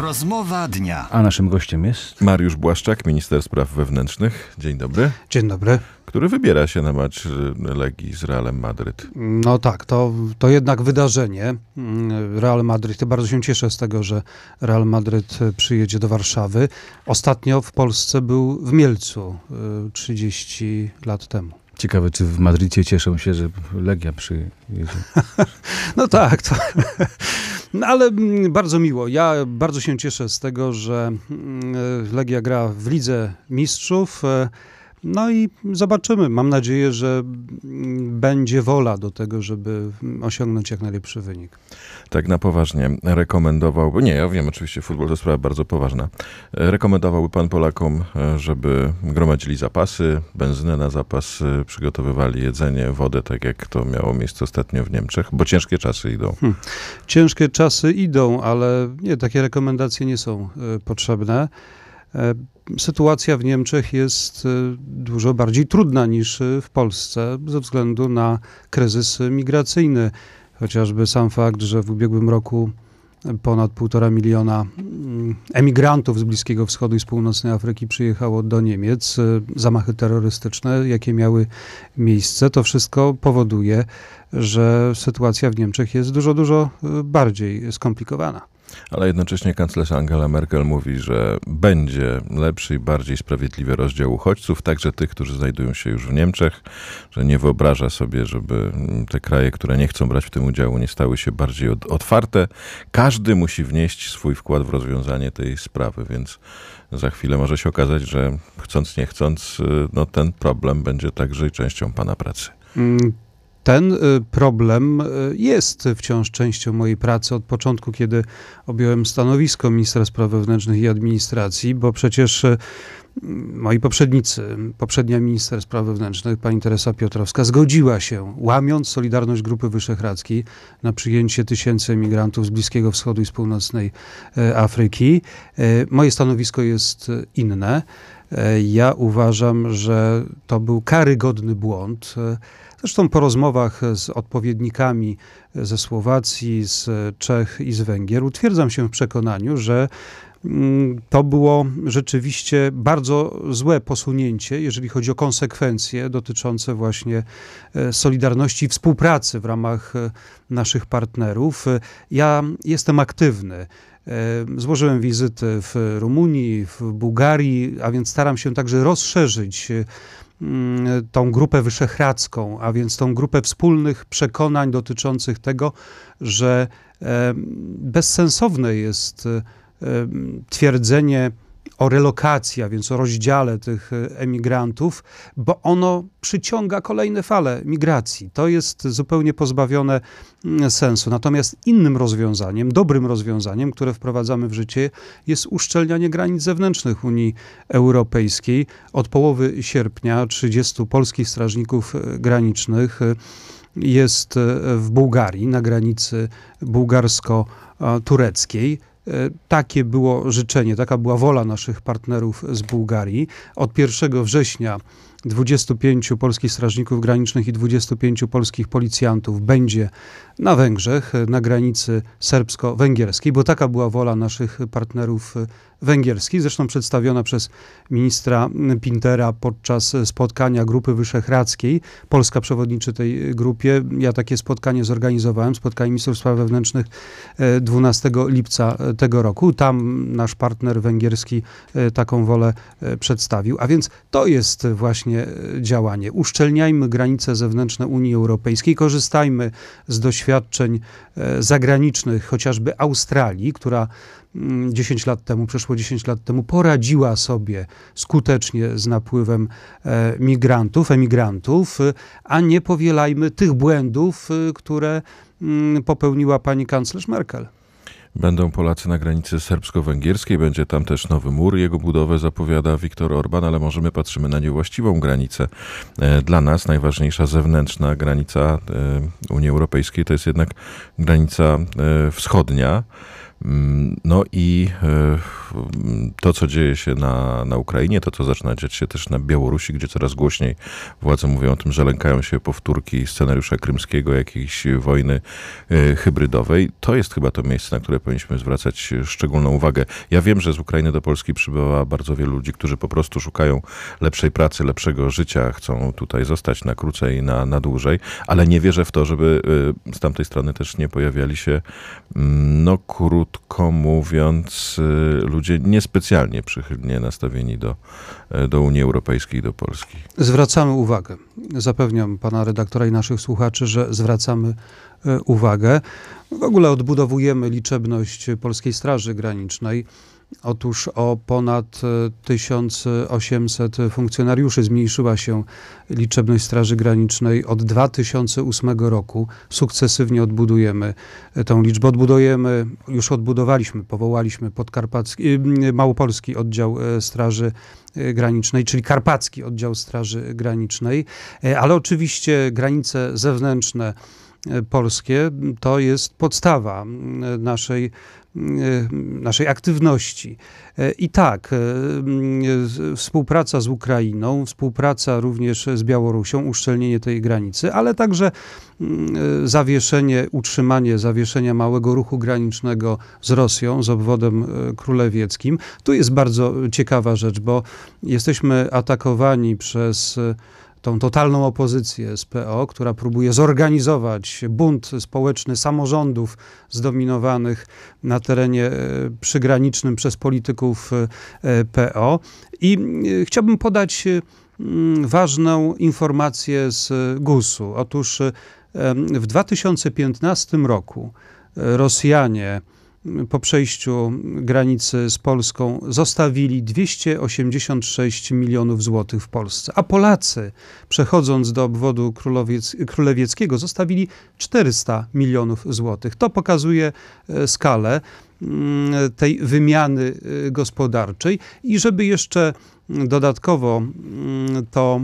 Rozmowa dnia. A naszym gościem jest Mariusz Błaszczak, minister spraw wewnętrznych. Dzień dobry. Dzień dobry. Który wybiera się na mecz Legii z Realem Madryt. No tak, to, to jednak wydarzenie. Real Madryt, bardzo się cieszę z tego, że Real Madryt przyjedzie do Warszawy. Ostatnio w Polsce był w Mielcu 30 y, lat temu. Ciekawe, czy w Madrycie cieszą się, że Legia przyjedzie. no tak, to... No ale mm, bardzo miło. Ja bardzo się cieszę z tego, że mm, Legia gra w Lidze Mistrzów. E, no i zobaczymy. Mam nadzieję, że będzie wola do tego, żeby osiągnąć jak najlepszy wynik. Tak, na poważnie rekomendowałby, nie, ja wiem, oczywiście futbol to sprawa bardzo poważna. Rekomendowałby pan Polakom, żeby gromadzili zapasy, benzynę na zapas, przygotowywali jedzenie, wodę, tak jak to miało miejsce ostatnio w Niemczech, bo ciężkie czasy idą. Hmm. Ciężkie czasy idą, ale nie, takie rekomendacje nie są e, potrzebne. E, sytuacja w Niemczech jest y, dużo bardziej trudna niż y, w Polsce ze względu na kryzys migracyjny. Chociażby sam fakt, że w ubiegłym roku ponad półtora miliona mm, emigrantów z Bliskiego Wschodu i z Północnej Afryki przyjechało do Niemiec. Y, zamachy terrorystyczne, jakie miały miejsce, to wszystko powoduje, że sytuacja w Niemczech jest dużo, dużo bardziej skomplikowana ale jednocześnie kanclerz Angela Merkel mówi, że będzie lepszy i bardziej sprawiedliwy rozdział uchodźców, także tych, którzy znajdują się już w Niemczech, że nie wyobraża sobie, żeby te kraje, które nie chcą brać w tym udziału, nie stały się bardziej od, otwarte. Każdy musi wnieść swój wkład w rozwiązanie tej sprawy, więc za chwilę może się okazać, że chcąc nie chcąc, y, no ten problem będzie także częścią pana pracy. Mm, ten y, problem y, jest wciąż częścią mojej pracy od początku, kiedy objąłem stanowisko ministra spraw wewnętrznych i administracji, bo przecież y, moi poprzednicy, poprzednia minister spraw wewnętrznych, pani Teresa Piotrowska, zgodziła się, łamiąc Solidarność Grupy Wyszehradzkiej, na przyjęcie tysięcy emigrantów z Bliskiego Wschodu i z północnej e, Afryki. E, moje stanowisko jest inne. E, ja uważam, że to był karygodny błąd. Zresztą po rozmowach z odpowiednikami ze Słowacji, z Czech i z Węgier utwierdzam się w przekonaniu, że Mm, to było rzeczywiście bardzo złe posunięcie, jeżeli chodzi o konsekwencje dotyczące właśnie e, solidarności i współpracy w ramach e, naszych partnerów. E, ja jestem aktywny. Złożyłem wizyty w Rumunii, w Bułgarii, a więc staram się także rozszerzyć mm, tą grupę wyszehradzką, a więc tą grupę wspólnych przekonań dotyczących tego, że bezsensowne jest twierdzenie o relokacji, a więc o rozdziale tych e, emigrantów, bo ono przyciąga kolejne fale migracji. To jest zupełnie pozbawione mm, sensu. Natomiast innym rozwiązaniem, dobrym rozwiązaniem, które wprowadzamy w życie, jest uszczelnianie granic zewnętrznych Unii Europejskiej. Od połowy sierpnia 30 polskich strażników e, granicznych e, jest w Bułgarii, na granicy bułgarsko-tureckiej E, takie było życzenie, taka była wola naszych partnerów z Bułgarii. Od 1 września 25 polskich strażników granicznych i 25 polskich policjantów będzie na Węgrzech, na granicy serbsko-węgierskiej, bo taka była wola naszych partnerów e, węgierskich, zresztą przedstawiona przez ministra Pintera podczas spotkania Grupy Wyszehradzkiej. Polska przewodniczy tej grupie. Ja takie spotkanie zorganizowałem, spotkanie ministrów spraw wewnętrznych 12 e, lipca e, tego roku. Tam nasz partner węgierski taką wolę przedstawił. A więc to jest właśnie E, działanie. Uszczelniajmy granice zewnętrzne Unii Europejskiej, korzystajmy z doświadczeń e, zagranicznych, chociażby Australii, która 10 mm, lat temu, przeszło 10 lat temu, poradziła sobie skutecznie z napływem e, migrantów, emigrantów, a nie powielajmy tych błędów, które mm, popełniła pani kanclerz Merkel. Będą Polacy na granicy serbsko-węgierskiej, będzie tam też nowy mur. Jego budowę zapowiada Viktor Orban, ale może my patrzymy na niewłaściwą granicę. E, dla nas najważniejsza zewnętrzna granica e, Unii Europejskiej to jest jednak granica e, wschodnia. Mm, no i e, to, co dzieje się na, na Ukrainie, to, co zaczyna dziać się też na Białorusi, gdzie coraz głośniej władze mówią o tym, że lękają się powtórki scenariusza krymskiego, jakiejś wojny e, hybrydowej. To jest chyba to miejsce, na które powinniśmy zwracać szczególną uwagę. Ja wiem, że z Ukrainy do Polski przybywa bardzo wielu ludzi, którzy po prostu szukają lepszej pracy, lepszego życia, chcą tutaj zostać na krócej, na, na dłużej, ale nie wierzę w to, żeby e, z tamtej strony też nie pojawiali się mm, no krótko krótko mówiąc, y, ludzie niespecjalnie przychylnie nastawieni do, e, do Unii Europejskiej, do Polski. Zwracamy uwagę. Zapewniam pana redaktora i naszych słuchaczy, że zwracamy e, uwagę. W ogóle odbudowujemy liczebność Polskiej Straży Granicznej. Otóż o ponad 1800 e, funkcjonariuszy zmniejszyła się liczebność Straży Granicznej od 2008 roku. Sukcesywnie odbudujemy e, tę liczbę. Odbudujemy, już odbudowaliśmy, powołaliśmy podkarpacki, e, małopolski oddział Straży Granicznej, czyli karpacki oddział Straży Granicznej, ale oczywiście granice zewnętrzne polskie to jest podstawa naszej Y, naszej aktywności. E, I tak, e, współpraca z Ukrainą, współpraca również z Białorusią, uszczelnienie tej granicy, ale także mm, e, zawieszenie, utrzymanie zawieszenia małego ruchu granicznego z Rosją, z obwodem królewieckim. Tu jest bardzo ciekawa rzecz, bo jesteśmy atakowani przez tą totalną opozycję z PO, która próbuje zorganizować bunt społeczny samorządów zdominowanych na terenie e, przygranicznym przez polityków e, PO. I e, chciałbym podać ważną informację z GUS-u. Otóż w 2015 roku Rosjanie po przejściu granicy z Polską zostawili 286 milionów złotych w Polsce, a Polacy przechodząc do obwodu królowiec, królewieckiego zostawili 400 milionów złotych. To pokazuje e, skalę. Mm, tej wymiany y, gospodarczej i żeby jeszcze mm, dodatkowo mm, to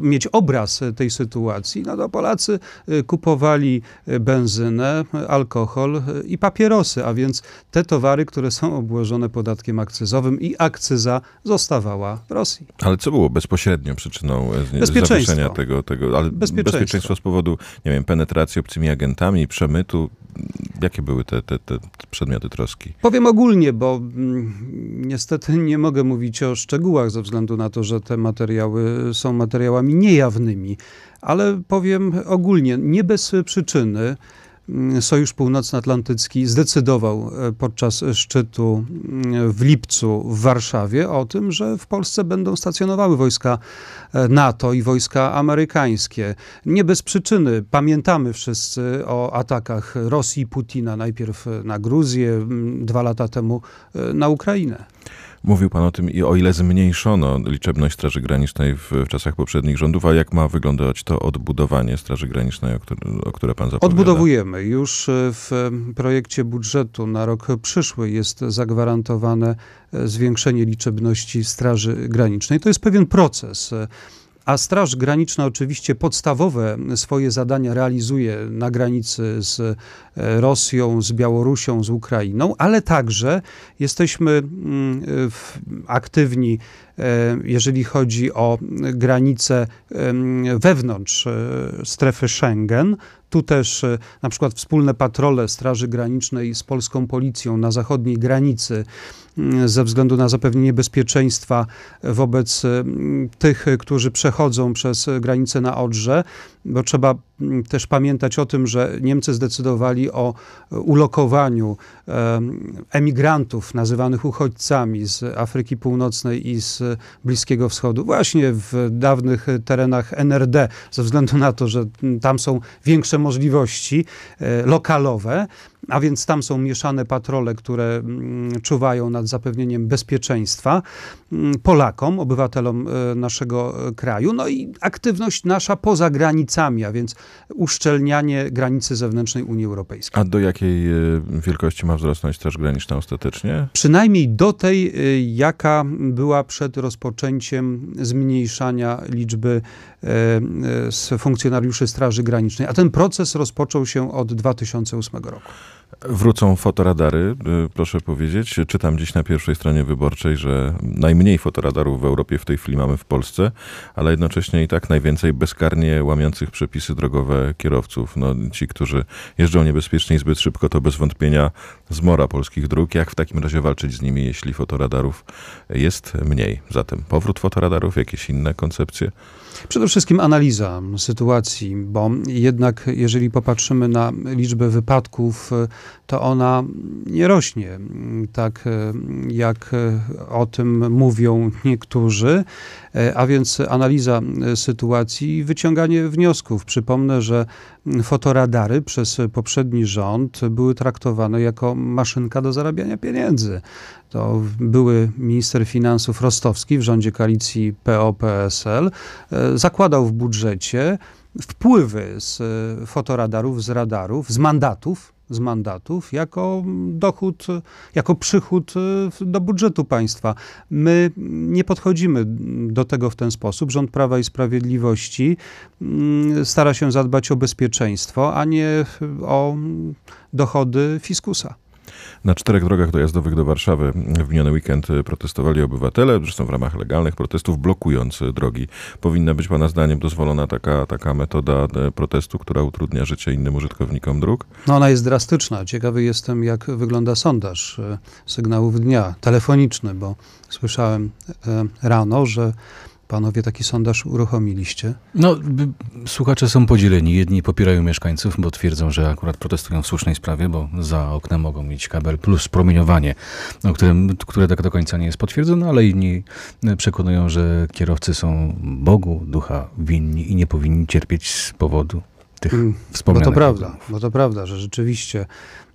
mieć obraz tej sytuacji, no to Polacy y, kupowali y, benzynę, alkohol i papierosy, a więc te towary, które są obłożone podatkiem akcyzowym i akcyza zostawała Rosji. Ale co było bezpośrednią przyczyną e, zawieszenia tego, tego ale bezpieczeństwo. bezpieczeństwo z powodu, nie wiem, penetracji obcymi agentami, przemytu, jakie były te, te, te przedmioty troski? Powiem ogólnie, bo mm, niestety nie mogę mówić o szczegółach ze względu na to, że te materiały są materiałami niejawnymi, ale powiem ogólnie, nie bez przyczyny. Sojusz Północnoatlantycki zdecydował e, podczas szczytu mm, w lipcu w Warszawie o tym, że w Polsce będą stacjonowały wojska e, NATO i wojska amerykańskie. Nie bez przyczyny pamiętamy wszyscy o atakach Rosji Putina najpierw na Gruzję, mm, dwa lata temu e, na Ukrainę. Mówił pan o tym, i o ile zmniejszono liczebność Straży Granicznej w, w, czasach poprzednich rządów, a jak ma wyglądać to odbudowanie Straży Granicznej, o które, o które pan zapowiada? Odbudowujemy. Już e, w projekcie budżetu na rok przyszły jest zagwarantowane e, zwiększenie liczebności Straży Granicznej. To jest pewien proces. E, a Straż Graniczna oczywiście podstawowe swoje zadania realizuje na granicy z e, Rosją, z Białorusią, z Ukrainą, ale także jesteśmy mm, e, aktywni E, jeżeli chodzi o granice wewnątrz e, strefy Schengen, tu też e, na przykład wspólne patrole Straży Granicznej z polską policją na zachodniej granicy mm, ze względu na zapewnienie bezpieczeństwa wobec tych, którzy przechodzą przez granicę na Odrze bo trzeba mm, też pamiętać o tym, że Niemcy zdecydowali o e, ulokowaniu e, emigrantów nazywanych uchodźcami z Afryki Północnej i z Bliskiego Wschodu, właśnie w dawnych terenach NRD, ze względu na to, że mm, tam są większe możliwości e, lokalowe. A więc tam są mieszane patrole, które mm, czuwają nad zapewnieniem bezpieczeństwa Polakom, obywatelom naszego kraju. No i aktywność nasza poza granicami granicami, a więc uszczelnianie granicy zewnętrznej Unii Europejskiej. A do jakiej e, wielkości ma wzrosnąć Straż Graniczna ostatecznie? Przynajmniej do tej, e, jaka była przed rozpoczęciem zmniejszania liczby z e, funkcjonariuszy Straży Granicznej. A ten proces rozpoczął się od 2008 roku. Wrócą fotoradary, proszę powiedzieć. Czytam dziś na pierwszej stronie wyborczej, że najmniej fotoradarów w Europie w tej chwili mamy w Polsce, ale jednocześnie i tak najwięcej bezkarnie łamiących obowiązujących przepisy drogowe kierowców. No, ci, którzy jeżdżą niebezpiecznie i zbyt szybko, to bez wątpienia zmora polskich dróg. Jak w takim razie walczyć z nimi, jeśli fotoradarów jest mniej? Zatem powrót fotoradarów, jakieś inne koncepcje? Przede wszystkim analiza sytuacji, bo jednak jeżeli popatrzymy na liczbę wypadków, to ona nie rośnie tak, jak o tym mówią niektórzy, a więc analiza sytuacji i wyciąganie wniosków wniosków. Przypomnę, że fotoradary przez poprzedni rząd były traktowane jako maszynka do zarabiania pieniędzy. To były minister finansów Rostowski w rządzie koalicji PO-PSL e, zakładał w budżecie wpływy z e, fotoradarów, z radarów, z mandatów z mandatów jako dochód, jako przychód e, do budżetu państwa. My nie podchodzimy do tego w ten sposób. Rząd Prawa i Sprawiedliwości mm, stara się zadbać o bezpieczeństwo, a nie e, o mm, dochody fiskusa. Na czterech drogach dojazdowych do Warszawy w miniony weekend protestowali obywatele, zresztą w ramach legalnych protestów blokując drogi. Powinna być Pana zdaniem dozwolona taka, taka metoda e, protestu, która utrudnia życie innym użytkownikom dróg? No ona jest drastyczna. Ciekawy jestem, jak wygląda sondaż e, sygnałów dnia telefoniczny, bo słyszałem e, rano, że Panowie taki sondaż uruchomiliście? No, słuchacze są podzieleni. Jedni popierają mieszkańców, bo twierdzą, że akurat protestują w słusznej sprawie, bo za oknem mogą mieć kabel plus promieniowanie, no, które, które tak do końca nie jest potwierdzone, ale inni e, przekonują, że kierowcy są Bogu ducha winni i nie powinni cierpieć z powodu tych hmm, wspomnianych. to prawda, bo to prawda, że rzeczywiście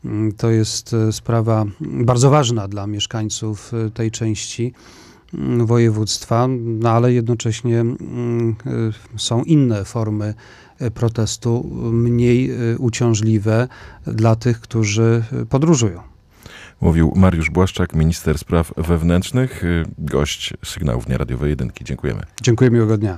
mm, to jest e, sprawa bardzo ważna dla mieszkańców e, tej części województwa, no ale jednocześnie mm, y, są inne formy y, protestu, mniej y, uciążliwe dla tych, którzy podróżują. Mówił Mariusz Błaszczak, minister spraw wewnętrznych, gość sygnałów Nieradiowej Radiowej Jedynki. Dziękujemy. Dziękuję, miłego dnia.